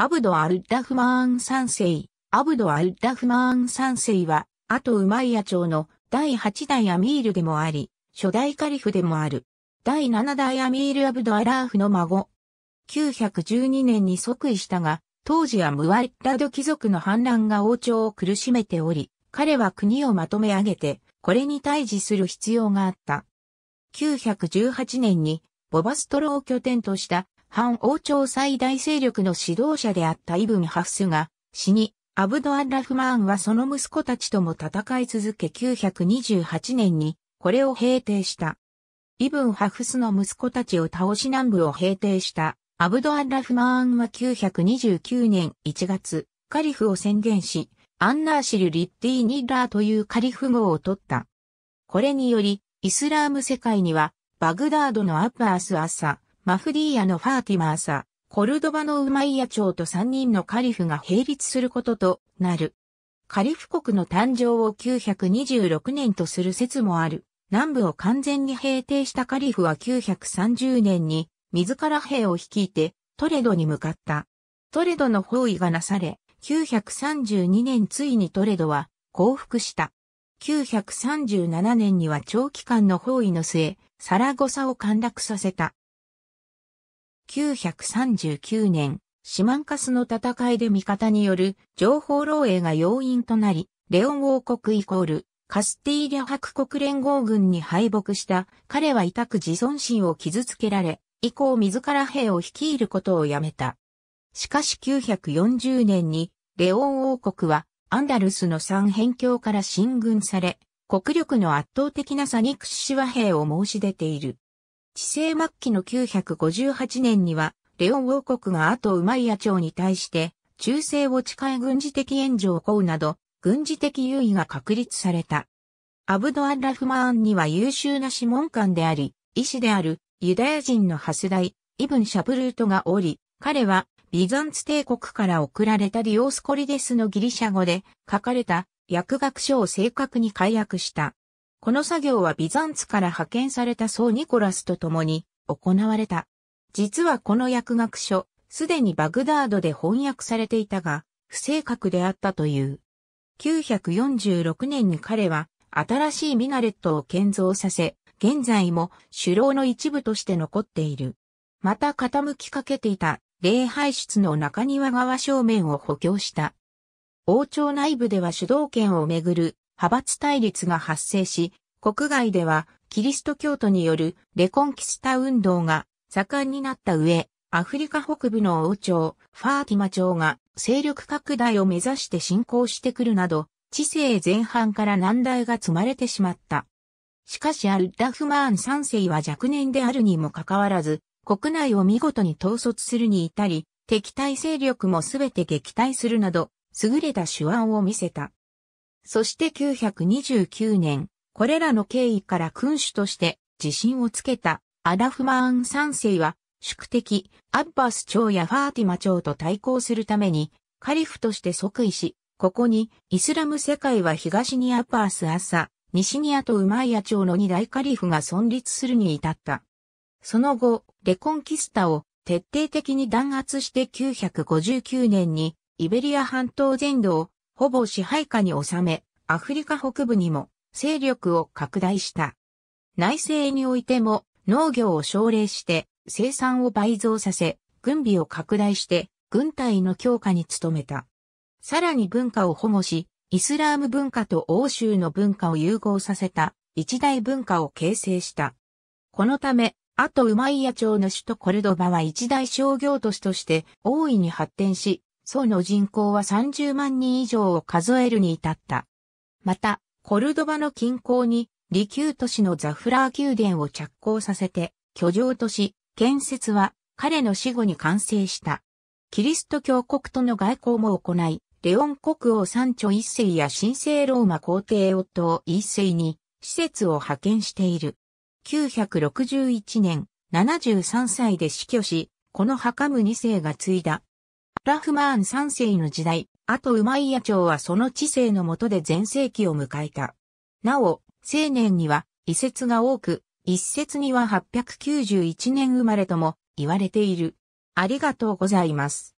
アブド・アル・ダフマーン三世。アブド・アル・ダフマーン三世は、あとウマイヤ朝の第8代アミールでもあり、初代カリフでもある。第7代アミール・アブド・アラーフの孫。912年に即位したが、当時はムワッラド貴族の反乱が王朝を苦しめており、彼は国をまとめ上げて、これに対峙する必要があった。918年にボバストロを拠点とした反王朝最大勢力の指導者であったイブン・ハフスが、死に、アブド・アッラフマーンはその息子たちとも戦い続け928年に、これを平定した。イブン・ハフスの息子たちを倒し南部を平定した、アブド・アッラフマーンは929年1月、カリフを宣言し、アンナーシル・リッティ・ニッラーというカリフ号を取った。これにより、イスラーム世界には、バグダードのアッアース・アサ、マフディーヤのファーティマーサ、コルドバのウマイヤ朝と3人のカリフが並立することとなる。カリフ国の誕生を926年とする説もある。南部を完全に平定したカリフは930年に自ら兵を率いてトレドに向かった。トレドの包囲がなされ、932年ついにトレドは降伏した。937年には長期間の包囲の末、サラゴサを陥落させた。9 3 9年、シマンカスの戦いで味方による情報漏洩が要因となり、レオン王国イコールカスティーリャ白国連合軍に敗北した彼は痛く自尊心を傷つけられ、以降自ら兵を率いることをやめた。しかし940年にレオン王国はアンダルスの三辺境から進軍され、国力の圧倒的な差に屈し和平を申し出ている。治世末期の958年には、レオン王国が後ウマイヤ朝に対して、忠誠を誓い軍事的援助を行うなど、軍事的優位が確立された。アブドアン・ラフマーンには優秀な諮問官であり、医師であるユダヤ人のハスダイ、イブン・シャブルートがおり、彼はビザンツ帝国から送られたディオスコリデスのギリシャ語で書かれた薬学書を正確に解約した。この作業はビザンツから派遣されたソニコラスと共に行われた。実はこの薬学書、すでにバグダードで翻訳されていたが、不正確であったという。946年に彼は新しいミナレットを建造させ、現在も首楼の一部として残っている。また傾きかけていた礼拝室の中庭側正面を補強した。王朝内部では主導権をめぐる派閥対立が発生し、国外ではキリスト教徒によるレコンキスタ運動が盛んになった上、アフリカ北部の王朝、ファーティマ朝が勢力拡大を目指して進行してくるなど、知性前半から難題が積まれてしまった。しかしアル・ダフマーン3世は若年であるにもかかわらず、国内を見事に統率するに至り、敵対勢力もすべて撃退するなど、優れた手腕を見せた。そして929年、これらの経緯から君主として自信をつけたアラフマーン三世は、宿敵、アッバス朝やファーティマ朝と対抗するために、カリフとして即位し、ここに、イスラム世界は東にアッバス朝、西にアとウマイア朝の二大カリフが存立するに至った。その後、レコンキスタを徹底的に弾圧して959年に、イベリア半島全土をほぼ支配下に収め、アフリカ北部にも勢力を拡大した。内政においても農業を奨励して生産を倍増させ、軍備を拡大して軍隊の強化に努めた。さらに文化を保護し、イスラーム文化と欧州の文化を融合させた一大文化を形成した。このため、あとウマイヤ朝の首都コルドバは一大商業都市として大いに発展し、層の人口は30万人以上を数えるに至った。また、コルドバの近郊に、利休都市のザフラー宮殿を着工させて、居城都市、建設は、彼の死後に完成した。キリスト教国との外交も行い、レオン国王三著一世や神聖ローマ皇帝夫一世に施設を派遣している。961年、73歳で死去し、この墓カ二世が継いだラフマーン三世の時代、あとウマイヤ朝はその知性のもとで前世紀を迎えた。なお、青年には、遺説が多く、一説には891年生まれとも言われている。ありがとうございます。